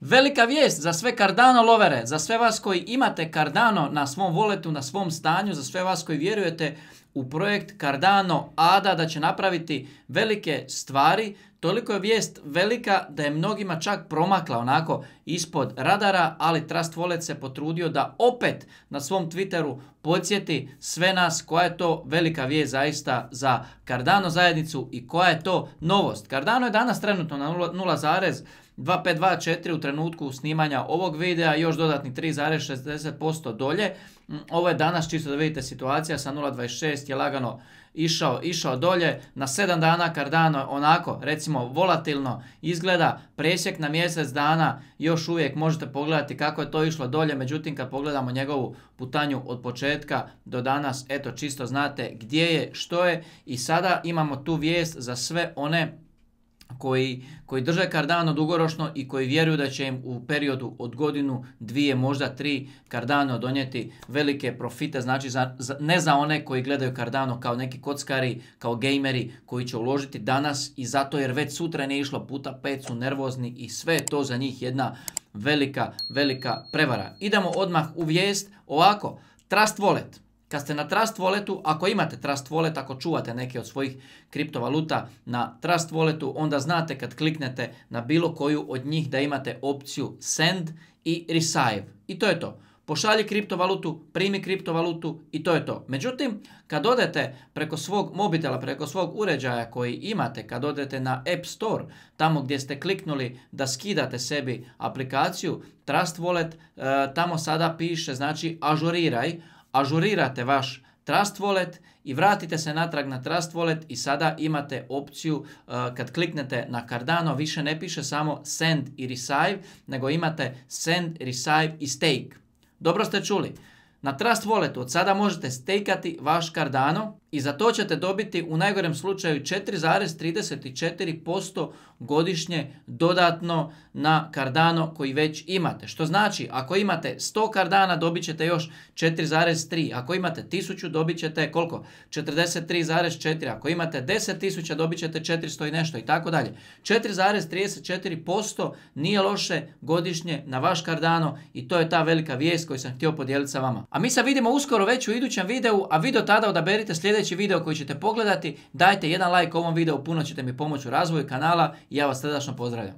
Velika vijest za sve Cardano lovere, za sve vas koji imate Cardano na svom voletu, na svom stanju, za sve vas koji vjerujete u projekt Cardano ADA da će napraviti velike stvari, Toliko je vijest velika da je mnogima čak promakla onako ispod radara, ali Trust Wallet se potrudio da opet na svom Twitteru podsjeti sve nas koja je to velika vijest zaista za Cardano zajednicu i koja je to novost. Cardano je danas trenutno na 0,2524 u trenutku snimanja ovog videa, još dodatni 3,60% dolje. Mm, ovo je danas čisto da vidite situacija sa 0,26 je lagano išao, išao dolje, na 7 dana kardano onako recimo volatilno izgleda, presjek na mjesec dana još uvijek možete pogledati kako je to išlo dolje, međutim kad pogledamo njegovu putanju od početka do danas, eto čisto znate gdje je, što je i sada imamo tu vijest za sve one koji, koji drže Cardano dugoročno i koji vjeruju da će im u periodu od godinu, dvije, možda tri Cardano donijeti velike profite, znači za, ne za one koji gledaju Cardano kao neki kockari, kao gameri koji će uložiti danas i zato jer već sutra ne išlo puta pet su nervozni i sve je to za njih jedna velika, velika prevara. Idemo odmah u vijest ovako, Trust Wallet. Kad ste na Trust Walletu, ako imate Trust Wallet, ako čuvate neke od svojih kriptovaluta na Trust Walletu, onda znate kad kliknete na bilo koju od njih da imate opciju Send i Receive. I to je to. Pošalji kriptovalutu, primi kriptovalutu i to je to. Međutim, kad odete preko svog mobitela, preko svog uređaja koji imate, kad odete na App Store, tamo gdje ste kliknuli da skidate sebi aplikaciju Trust Wallet, e, tamo sada piše znači ažuriraj, ažurirate vaš Trust Wallet i vratite se natrag na Trust Wallet i sada imate opciju e, kad kliknete na Cardano više ne piše samo send i receive nego imate send, receive i stake. Dobro ste čuli. Na Trust Walletu od sada možete stekati vaš Cardano i za to ćete dobiti u najgorem slučaju 4,34% godišnje dodatno na Cardano koji već imate. Što znači ako imate 100 Cardana dobit ćete još 4,3, ako imate 1000 dobit ćete koliko? 43,4, ako imate 10.000 dobit ćete 400 i nešto i tako dalje. 4,34% nije loše godišnje na vaš Cardano i to je ta velika vijest koju sam htio podijeliti sa vama. A mi se vidimo uskoro već u idućem videu, a vi do tada odaberite sljedeći video koji ćete pogledati. Dajte jedan like ovom videu, puno ćete mi pomoći u razvoju kanala i ja vas srdačno pozdravljam.